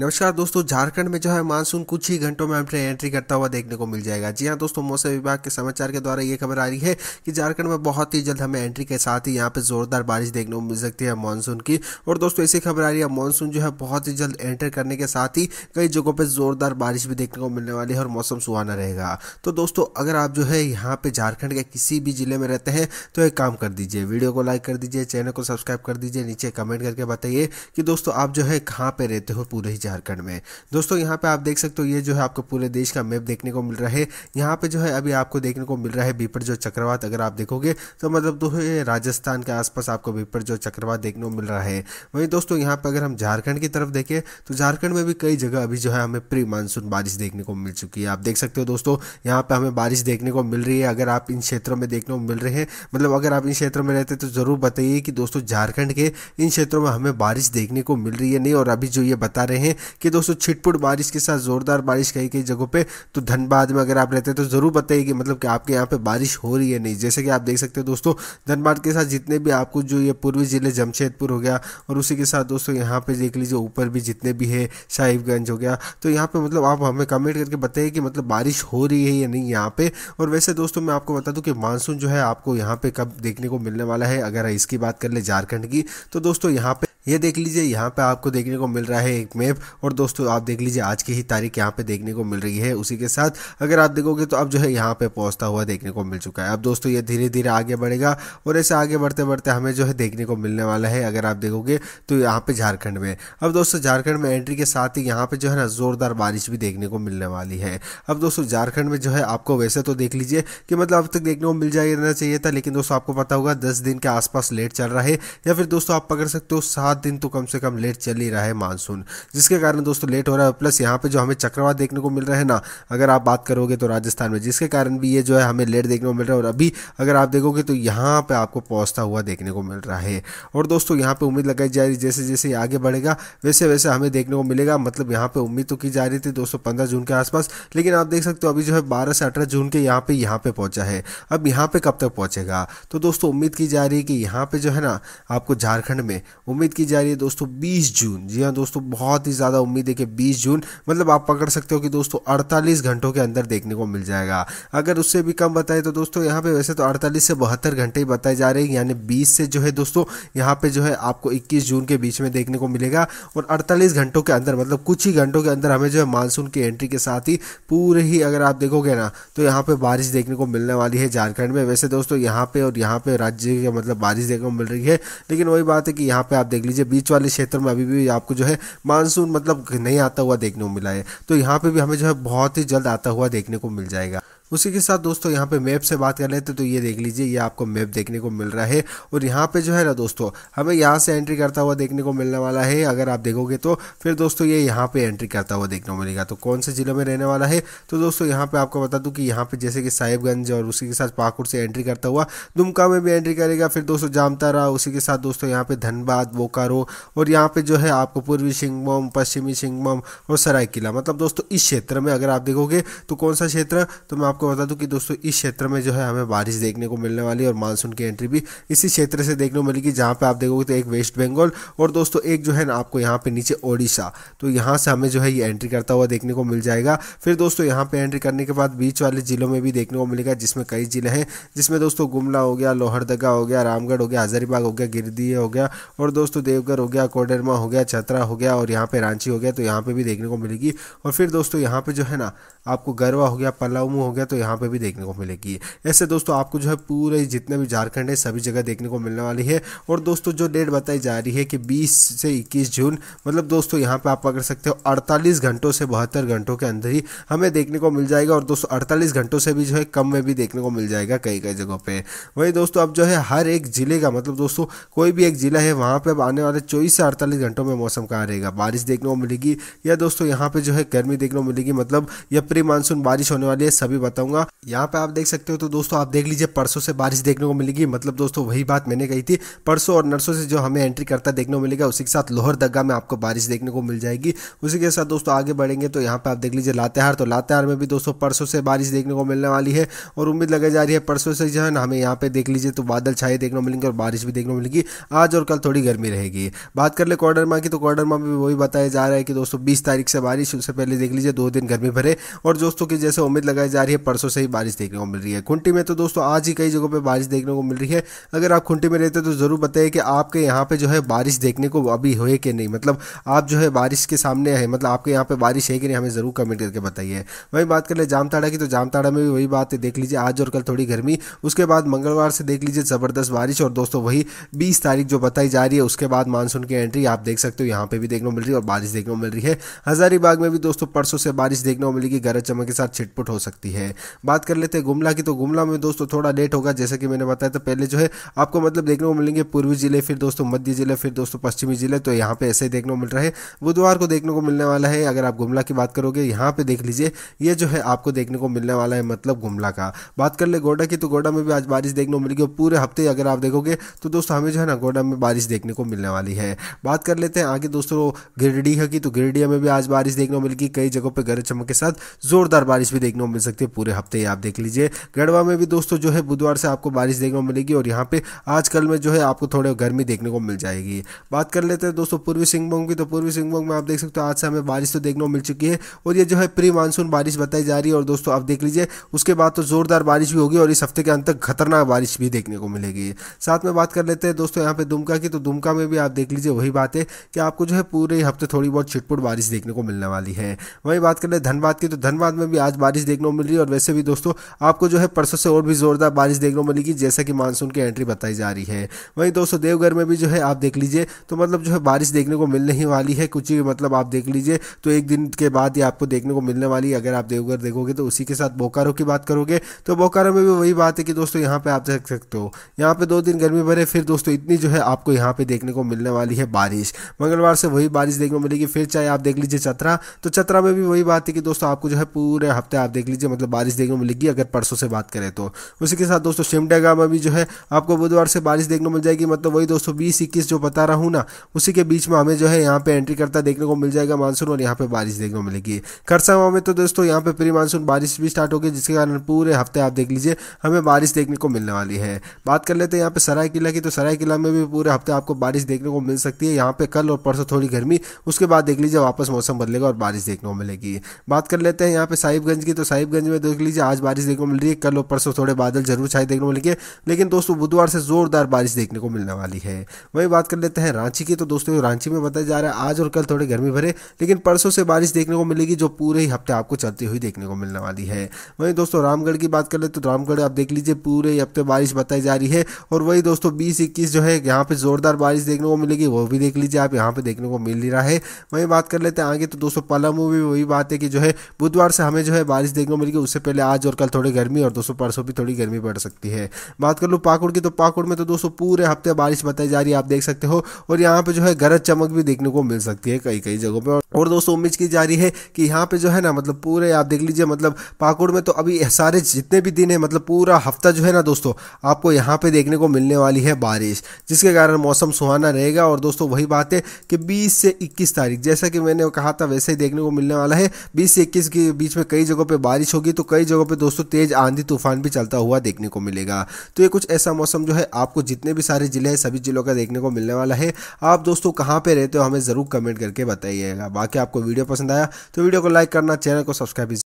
नमस्कार दोस्तों झारखंड में जो है मानसून कुछ ही घंटों में हमें एंट्री करता हुआ देखने को मिल जाएगा जी हाँ दोस्तों मौसम विभाग के समाचार के द्वारा ये खबर आ रही है कि झारखंड में बहुत ही जल्द हमें एंट्री के साथ ही यहाँ पे जोरदार बारिश देखने को मिल सकती है मानसून की और दोस्तों ऐसी खबर आ रही है मानसून जो है बहुत ही जल्द एंटर करने के साथ ही कई जगहों पर जोरदार बारिश भी देखने को मिलने वाली है और मौसम सुहाना रहेगा तो दोस्तों अगर आप जो है यहाँ पे झारखंड के किसी भी जिले में रहते हैं तो एक काम कर दीजिए वीडियो को लाइक कर दीजिए चैनल को सब्सक्राइब कर दीजिए नीचे कमेंट करके बताइए कि दोस्तों आप जो है कहाँ पर रहते हो पूरे ही झारखंड में दोस्तों यहाँ पे आप देख सकते हो ये जो है आपको पूरे देश का मैप देखने को मिल रहा है यहाँ पे जो है अभी आपको देखने को मिल रहा है बीपर जो चक्रवात अगर आप देखोगे तो मतलब तो है राजस्थान के आसपास आपको बीपर जो चक्रवात देखने को मिल रहा है वहीं दोस्तों यहाँ पर अगर हम झारखंड की तरफ देखें तो झारखंड में भी कई जगह अभी जो है हमें प्री मानसून बारिश देखने को मिल चुकी है आप देख सकते हो दोस्तों यहाँ पर हमें बारिश देखने को मिल रही है अगर आप इन क्षेत्रों में देखने को मिल रहे हैं मतलब अगर आप इन क्षेत्रों में रहते तो ज़रूर बताइए कि दोस्तों झारखंड के इन क्षेत्रों में हमें बारिश देखने को मिल रही है नहीं और अभी जो ये बता रहे हैं कि दोस्तों छिटपुट बारिश के साथ ज़ोरदार बारिश कई कई जगहों पर तो धनबाद में अगर आप रहते हैं तो ज़रूर बताइए कि मतलब कि आपके यहाँ पर बारिश हो रही है नहीं जैसे कि आप देख सकते हो दोस्तों धनबाद के साथ जितने भी आपको जो ये पूर्वी ज़िले जमशेदपुर हो गया और उसी के साथ दोस्तों यहाँ पर देख लीजिए ऊपर भी जितने भी है साहिबगंज हो गया तो यहाँ पर मतलब आप हमें कमेंट करके बताइए कि मतलब बारिश हो रही है या नहीं यहाँ पर और वैसे दोस्तों मैं आपको बता दूँ कि मानसून जो है आपको यहाँ पर कब देखने को मिलने वाला है अगर इसकी बात कर ले झारखंड की तो दोस्तों यहाँ पर ये देख लीजिए यहाँ पे आपको देखने को मिल रहा है एक मैप और दोस्तों आप देख लीजिए आज की ही तारीख यहाँ पे देखने को मिल रही है उसी के साथ अगर आप देखोगे तो अब जो है यहाँ पे पहुँचता हुआ देखने को मिल चुका है अब दोस्तों ये धीरे धीरे आगे बढ़ेगा और ऐसे आगे बढ़ते बढ़ते हमें जो है देखने को मिलने वाला है अगर आप देखोगे तो यहाँ पे झारखंड में अब दोस्तों झारखंड में एंट्री के साथ ही यहाँ पे जो है ना जोरदार बारिश भी देखने को मिलने वाली है अब दोस्तों झारखंड में जो है आपको वैसे तो देख लीजिए कि मतलब अब तक देखने को मिल जाना चाहिए था लेकिन दोस्तों आपको पता होगा दस दिन के आसपास लेट चल रहा है या फिर दोस्तों आप पकड़ सकते हो सात सात दिन तो कम से कम लेट चल ही रहा है मानसून जिसके कारण दोस्तों लेट हो रहा है प्लस यहाँ पे जो हमें चक्रवात देखने को मिल रहा है ना अगर आप बात करोगे तो राजस्थान में जिसके कारण भी ये जो है हमें लेट देखने को मिल रहा है और अभी अगर आप देखोगे तो यहाँ पर आपको पहुँचता हुआ देखने को मिल रहा है और दोस्तों यहाँ पर उम्मीद लगाई जा रही जैसे जैसे आगे बढ़ेगा वैसे वैसे हमें देखने को मिलेगा मतलब यहाँ पर उम्मीद तो की जा रही थी दोस्तों पंद्रह जून के आसपास लेकिन आप देख सकते हो अभी जो है बारह से अठारह जून के यहाँ पे यहाँ पर पहुंचा है अब यहाँ पर कब तक पहुंचेगा तो दोस्तों उम्मीद की जा रही है कि यहाँ पर जो है ना आपको झारखंड में उम्मीद की जा रही है दोस्तों 20 जून जी हाँ दोस्तों बहुत ही ज़्यादा उम्मीद है कि 20 जून मतलब आप पकड़ सकते हो कि दोस्तों 48 घंटों के अंदर देखने को मिल जाएगा अगर उससे भी कम बताए तो दोस्तों यहाँ पे वैसे तो अड़तालीस से बहत्तर घंटे ही बताए जा रहे हैं यानी बीस से जो है दोस्तों यहाँ पे जो है आपको इक्कीस जून के बीच में देखने को मिलेगा और अड़तालीस घंटों के अंदर मतलब कुछ ही घंटों के अंदर हमें जो है मानसून की एंट्री के साथ ही पूरे ही अगर आप देखोगे ना तो यहाँ पर बारिश देखने को मिलने वाली है झारखंड में वैसे दोस्तों यहाँ पे और यहाँ पे राज्य के मतलब बारिश देखने को मिल रही है लेकिन वही बात है कि यहाँ पे आप देख लीजिए बीच वाले क्षेत्र में अभी भी आपको जो है मानसून मतलब नहीं आता हुआ देखने को मिला है तो यहाँ पे भी हमें जो है बहुत ही जल्द आता हुआ देखने को मिल जाएगा उसी के साथ दोस्तों यहाँ पे मैप से बात कर लेते तो ये देख लीजिए ये आपको मैप देखने को मिल रहा है और यहाँ पे जो है ना दोस्तों हमें यहाँ से एंट्री करता हुआ देखने को मिलने वाला है अगर आप देखोगे तो फिर दोस्तों ये यहाँ पे एंट्री करता हुआ देखने को मिलेगा तो कौन से ज़िले में रहने वाला है तो दोस्तों यहाँ पर आपको बता दूँ कि यहाँ पर जैसे कि साहिबगंज और उसी के साथ पाकुड़ से एंट्री करता हुआ दुमका में भी एंट्री करेगा फिर दोस्तों जामतारा उसी के साथ दोस्तों यहाँ पर धनबाद बोकारो और यहाँ पर जो है आपको पूर्वी सिंहभूम पश्चिमी सिंहभूम और सरायकिला मतलब दोस्तों इस क्षेत्र में अगर आप देखोगे तो कौन सा क्षेत्र तो मैं आपको बता दूं कि दोस्तों इस क्षेत्र में जो है हमें बारिश देखने को मिलने वाली है और मानसून की एंट्री भी इसी क्षेत्र से देखने को मिलेगी जहाँ पे आप देखोगे तो एक वेस्ट बंगाल और दोस्तों एक जो है ना आपको यहाँ पे नीचे ओडिशा तो यहाँ से हमें जो है ये एंट्री करता हुआ देखने को मिल जाएगा फिर दोस्तों यहाँ पे एंट्री करने के बाद बीच वाले जिलों में भी देखने को मिलेगा जिसमें कई जिले हैं जिसमें दोस्तों गुमला हो गया लोहरदगा हो गया रामगढ़ हो गया हजारीबाग हो गया गिरदी हो गया और दोस्तों देवघर हो गया कोडरमा हो गया छतरा हो गया और यहाँ पे रांची हो गया तो यहाँ पे भी देखने को मिलेगी और फिर दोस्तों यहाँ पे जो है ना आपको गरवा हो गया पलामू हो गया तो यहाँ पे भी देखने को मिलेगी ऐसे दोस्तों आपको जो है पूरे जितने भी झारखंड है सभी जगह देखने को मिलने वाली है और दोस्तों जो डेट बताई जा रही है कि बीस से इक्कीस जून मतलब दोस्तों यहाँ पर आप पकड़ सकते हो अड़तालीस घंटों से बहत्तर घंटों के अंदर ही हमें देखने को मिल जाएगा और दोस्तों अड़तालीस घंटों से भी जो है कम में भी देखने को मिल जाएगा कई कई जगहों पर वही दोस्तों अब जो है हर एक जिले का मतलब दोस्तों कोई भी एक जिला है वहाँ पर आने वाले चौबीस से अड़तालीस घंटों में मौसम कहाँ रहेगा बारिश देखने को मिलेगी या दोस्तों यहाँ पर जो है गर्मी देखने को मिलेगी मतलब या प्री मानसून बारिश होने वाली है सभी बता बताऊंगा यहाँ पे आप देख सकते हो तो दोस्तों आप देख लीजिए परसों से बारिश देखने को मिलेगी मतलब दोस्तों वही बात मैंने कही थी परसों और नरसों से जो हमें एंट्री करता देखने को मिलेगा उसी के साथ दग्गा में आपको बारिश देखने को मिल जाएगी उसी के साथ दोस्तों आगे बढ़ेंगे तो यहाँ पे आप देख लीजिए लातेहार तो लातेहार में भी दोस्तों परसों से बारिश देखने को मिलने वाली है और उम्मीद लगाई जा रही है परसों से जो है ना हमें यहाँ पे देख लीजिए तो बादल छाए देखने को मिलेंगे और बारिश भी देखने को मिलेगी आज और कल थोड़ी गर्मी रहेगी बात कर ले कॉर्डरमा की तो कॉर्डरमा में भी वही बताया जा रहा है कि दोस्तों बीस तारीख से बारिश उससे पहले देख लीजिए दो दिन गर्मी भरे और दोस्तों की जैसे उम्मीद लगाई जा रही है परसों से ही बारिश देखने को मिल रही है खुंटी में तो दोस्तों आज ही कई जगहों पर बारिश देखने को मिल रही है अगर आप खुंटी में रहते हो तो ज़रूर बताइए कि आपके यहाँ पे जो है बारिश देखने को अभी हुए कि नहीं मतलब आप जो है बारिश के सामने है मतलब आपके यहाँ पर बारिश है कि नहीं हमें ज़रूर कमेंट करके बताइए वही बात कर ले जामताड़ा की तो जामताड़ा में भी वही बात है देख लीजिए आज और कल थोड़ी गर्मी उसके बाद मंगलवार से देख लीजिए ज़बरदस्त बारिश और दोस्तों वही बीस तारीख जो बताई जा रही है उसके बाद मानसून की एंट्री आप देख सकते हो यहाँ पे भी देखने को मिल रही है और बारिश देखने को मिल रही है हजारीबाग में भी दोस्तों परसों से बारिश देखने को मिलेगी गरज चमक के साथ छिटपुट हो सकती है बात कर लेते हैं गुमला की तो गुमला में दोस्तों थोड़ा लेट होगा जैसे कि मैंने बताया था पहले जो है आपको मतलब देखने को मिलेंगे पूर्वी जिले फिर दोस्तों मध्य जिले फिर दोस्तों पश्चिमी जिले तो यहाँ पे ऐसे ही देखने को मिल रहा है बुधवार को देखने को मिलने वाला है अगर आप गुमला की बात करोगे यहाँ पे देख लीजिए ये जो है आपको देखने को मिलने वाला है मतलब गुमला का बात कर ले गोडा की तो गोडा में भी आज बारिश देखने को मिलेगी पूरे हफ्ते अगर आप देखोगे तो दोस्तों हमें जो है ना गोडा में बारिश देखने को मिलने वाली है बात कर लेते हैं आगे दोस्तों गिरडीह की तो गिरडीह में भी आज बारिश देखने को मिलेगी कई जगहों पर गरज चमक के साथ जोरदार बारिश भी देखने को मिल सकती है पूरे पूरे हफ्ते आप देख लीजिए गढ़वा में भी दोस्तों जो है बुधवार से आपको बारिश देखने को मिलेगी और यहाँ पे आजकल में जो है आपको थोड़े गर्मी देखने को मिल जाएगी बात कर लेते हैं दोस्तों पूर्वी सिंहभूम की तो पूर्वी सिंहभूम में आप देख सकते हो आज से हमें बारिश तो देखने को मिल चुकी है और ये जो है प्री मानसून बारिश बताई जा रही है और दोस्तों आप देख लीजिए उसके बाद तो जोरदार बारिश भी होगी और इस हफ्ते के अंत तक खतरनाक बारिश भी देखने को मिलेगी साथ में बात कर लेते हैं दोस्तों यहाँ पे दुमका की तो दुमका में भी आप देख लीजिए वही बात है कि आपको जो है पूरे हफ्ते थोड़ी बहुत छिटपुट बारिश देखने को मिलने वाली है वहीं बात कर ले धनबाद की तो धनबाद में भी आज बारिश देखने को मिल रही है और वैसे भी दोस्तों आपको जो है परसों से और भी जोरदार बारिश देखने को मिलेगी जैसा कि मानसून की एंट्री बताई जा रही है वहीं दोस्तों देवघर में भी जो है आप देख लीजिए तो मतलब जो है बारिश देखने को मिलने ही वाली है कुछ ही मतलब आप देख लीजिए तो एक दिन के बाद ही आपको देखने को मिलने वाली है अगर आप देवघर देखोगे तो उसी के साथ बोकारो की बात करोगे तो बोकारो में भी वही बात है कि दोस्तों यहाँ पर आप देख सकते हो यहाँ पर दो दिन गर्मी भरे फिर दोस्तों इतनी जो है आपको यहाँ पर देखने को मिलने वाली है बारिश मंगलवार से वही बारिश देखने को मिलेगी फिर चाहे आप देख लीजिए चतरा तो चतरा में भी वही बात है कि दोस्तों आपको जो है पूरे हफ्ते आप देख लीजिए मतलब बारिश देखने को मिलेगी अगर परसों से बात करें तो उसी के साथ दोस्तों शिमडेगा में भी जो है आपको बुधवार से बारिश देखने को मिल जाएगी मतलब वही दोस्तों बीस इक्कीस जो बता रहा हूँ ना उसी के बीच में हमें जो है यहाँ पे एंट्री करता देखने को मिल जाएगा मानसून और यहाँ पे बारिश देखने को मिलेगी खरसावा में तो दोस्तों यहाँ पे प्री मानसून बारिश भी स्टार्ट होगी जिसके कारण पूरे हफ्ते आप देख लीजिए हमें बारिश देखने को मिलने वाली है बात कर लेते हैं यहाँ पे सराय किला की तो सराय किला में भी पूरे हफ्ते आपको बारिश देखने को मिल सकती है यहाँ पे कल और परसों थोड़ी गर्मी उसके बाद देख लीजिए वापस मौसम बदलेगा और बारिश देखने को मिलेगी बात कर लेते हैं यहाँ पे साहिबगंज की तो साहिबगंज में देख लीजिए आज बारिश देखने को मिल रही है कल और परसों थोड़े बादल जरूर छाए देखने को मिलेंगे लेकिन दोस्तों बुधवार से जोरदार बारिश देखने को मिलने वाली है वही बात कर लेते हैं रांची की तो दोस्तों रांची में बताया जा रहा है आज और कल थोड़े गर्मी भरे लेकिन परसों से बारिश देखने को मिलेगी जो पूरे ही हफ्ते आपको चलती हुई देखने को मिलने वाली है वहीं दोस्तों रामगढ़ की बात कर ले तो रामगढ़ आप देख लीजिए पूरे ही हफ्ते बारिश बताई जा रही है और वही दोस्तों बीस इक्कीस जो है यहाँ पे जोरदार बारिश देखने को मिलेगी वो भी देख लीजिए आप यहाँ पे देखने को मिल रहा है वहीं बात कर लेते हैं आगे तो दोस्तों पलामू भी वही बात है कि जो है बुधवार से हमें जो है बारिश देखने को मिलेगी उससे इससे पहले आज और कल थोड़ी गर्मी और दोस्तों परसों भी थोड़ी गर्मी पड़ सकती है बात कर लूँ पाकुड़ की तो पाकुड़ में तो दोस्तों पूरे हफ्ते बारिश बताई जा रही है आप देख सकते हो और यहाँ पे जो है गरज चमक भी देखने को मिल सकती है कई कई जगहों पर और दोस्तों उम्मीद की जा रही है कि यहाँ पे जो है ना मतलब पूरे आप देख लीजिए मतलब पाकुड़ में तो अभी सारे जितने भी दिन है मतलब पूरा हफ्ता जो है ना दोस्तों आपको यहाँ पे देखने को मिलने वाली है बारिश जिसके कारण मौसम सुहाना रहेगा और दोस्तों वही बात है कि 20 से 21 तारीख जैसा कि मैंने कहा था वैसे ही देखने को मिलने वाला है 20 से 21 के बीच में कई जगहों पर बारिश होगी तो कई जगहों पे दोस्तों तेज आंधी तूफान भी चलता हुआ देखने को मिलेगा तो ये कुछ ऐसा मौसम जो है आपको जितने भी सारे जिले हैं सभी जिलों का देखने को मिलने वाला है आप दोस्तों कहाँ पे रहते हो हमें ज़रूर कमेंट करके बताइएगा बाकी आपको वीडियो पसंद आया तो वीडियो को लाइक करना चैनल को सब्सक्राइब